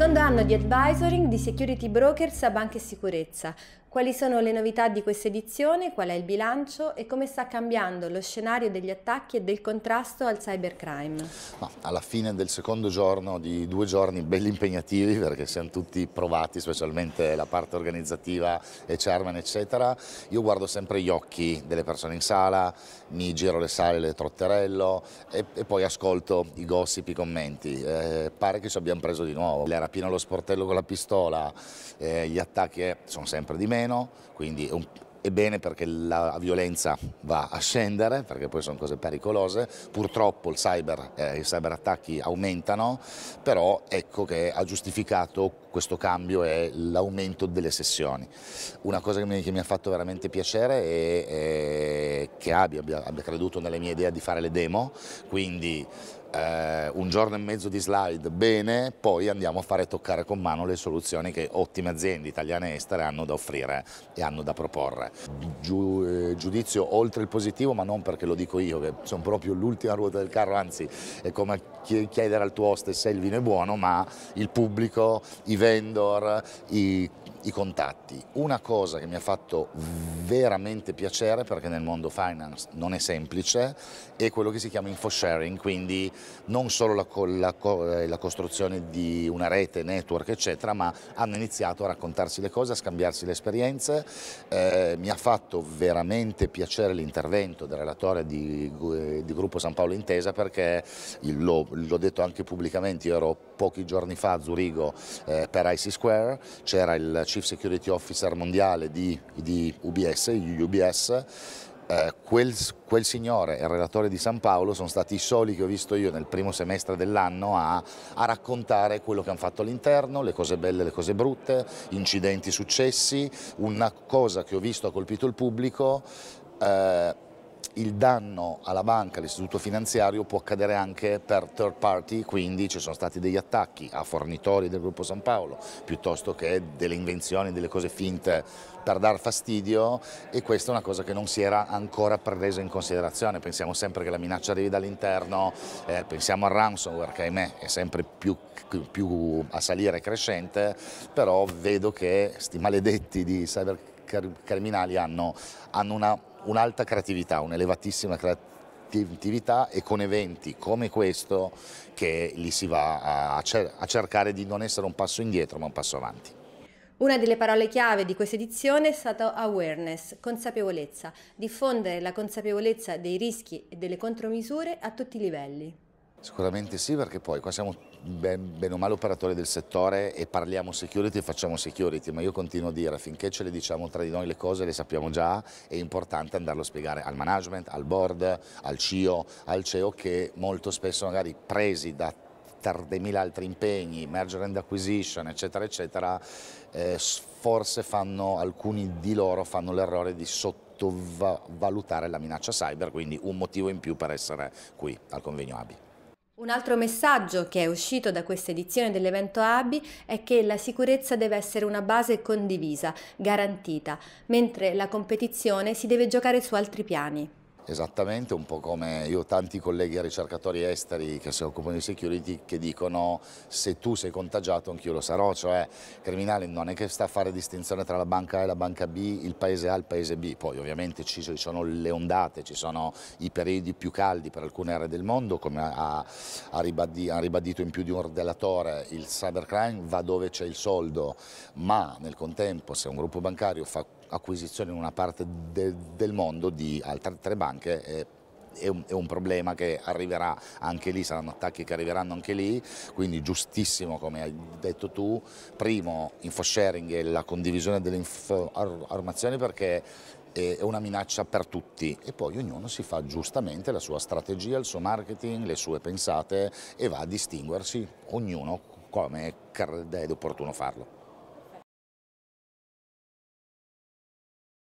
Secondo anno di advisoring di Security Brokers a Banca e Sicurezza. Quali sono le novità di questa edizione, qual è il bilancio e come sta cambiando lo scenario degli attacchi e del contrasto al cybercrime? Ma alla fine del secondo giorno di due giorni belli impegnativi perché siamo tutti provati, specialmente la parte organizzativa e chairman eccetera, io guardo sempre gli occhi delle persone in sala, mi giro le sale, le trotterello e, e poi ascolto i gossip, i commenti. Eh, pare che ci abbiamo preso di nuovo. Le rapina allo sportello con la pistola, eh, gli attacchi eh, sono sempre di meno, quindi è un, è bene perché la violenza va a scendere, perché poi sono cose pericolose, purtroppo cyber, eh, i cyberattacchi aumentano, però ecco che ha giustificato questo cambio è l'aumento delle sessioni. Una cosa che mi, che mi ha fatto veramente piacere è, è che abbia, abbia, abbia creduto nella mia idea di fare le demo, quindi eh, un giorno e mezzo di slide bene, poi andiamo a fare toccare con mano le soluzioni che ottime aziende italiane e estere hanno da offrire e hanno da proporre. Giu, eh, giudizio oltre il positivo, ma non perché lo dico io, che sono proprio l'ultima ruota del carro, anzi è come chiedere al tuo host se il vino è buono, ma il pubblico, i vendor, i, i contatti. Una cosa che mi ha fatto veramente piacere, perché nel mondo finance non è semplice, è quello che si chiama info sharing, quindi non solo la, la, eh, la costruzione di una rete, network, eccetera, ma hanno iniziato a raccontarsi le cose, a scambiarsi le esperienze. Eh, mi ha fatto veramente piacere l'intervento del relatore di, eh, di Gruppo San Paolo Intesa perché l'ho detto anche pubblicamente, io ero pochi giorni fa a Zurigo eh, per IC Square, c'era il Chief Security Officer mondiale di, di UBS, UBS eh, quel, quel, signore e il relatore di San Paolo sono stati i soli che ho visto io nel primo semestre dell'anno a, a, raccontare quello che hanno fatto all'interno, le cose belle, e le cose brutte, incidenti successi, una cosa che ho visto ha colpito il pubblico. Eh, il danno alla banca, all'istituto finanziario può accadere anche per third party, quindi ci sono stati degli attacchi a fornitori del gruppo San Paolo, piuttosto che delle invenzioni, delle cose finte per dar fastidio e questa è una cosa che non si era ancora presa in considerazione, pensiamo sempre che la minaccia arrivi dall'interno, eh, pensiamo al ransomware che ahimè è sempre più, più a salire crescente, però vedo che questi maledetti di cybercriminali hanno, hanno una un'alta creatività, un'elevatissima creatività e con eventi come questo che lì si va a, cer a cercare di non essere un passo indietro ma un passo avanti. Una delle parole chiave di questa edizione è stata awareness, consapevolezza, diffondere la consapevolezza dei rischi e delle contromisure a tutti i livelli. Sicuramente sì, perché poi qua siamo ben, ben o male operatori del settore e parliamo security e facciamo security, ma io continuo a dire, finché ce le diciamo tra di noi le cose, le sappiamo già, è importante andarlo a spiegare al management, al board, al CIO, al CEO, che molto spesso magari presi da 30.000 altri impegni, merger and acquisition, eccetera, eccetera, eh, forse fanno, alcuni di loro fanno l'errore di sottovalutare la minaccia cyber, quindi un motivo in più per essere qui al convegno ABI. Un altro messaggio che è uscito da questa edizione dell'evento ABI è che la sicurezza deve essere una base condivisa, garantita, mentre la competizione si deve giocare su altri piani. Esattamente, un po' come io ho tanti colleghi ricercatori esteri che si occupano di security che dicono se tu sei contagiato anch'io lo sarò, cioè il criminale non è che sta a fare distinzione tra la banca A e la banca B, il paese A e il paese B, poi ovviamente ci sono le ondate, ci sono i periodi più caldi per alcune aree del mondo, come ha, ha ribadito in più di un relatore il cybercrime va dove c'è il soldo, ma nel contempo se un gruppo bancario fa acquisizione in una parte de del mondo di altre tre banche è è un, è un, problema che arriverà anche lì, saranno attacchi che arriveranno anche lì, quindi giustissimo come hai detto tu, primo info sharing e la condivisione delle informazioni perché è una minaccia per tutti e poi ognuno si fa giustamente la sua strategia, il suo marketing, le sue pensate e va a distinguersi ognuno come crede opportuno farlo.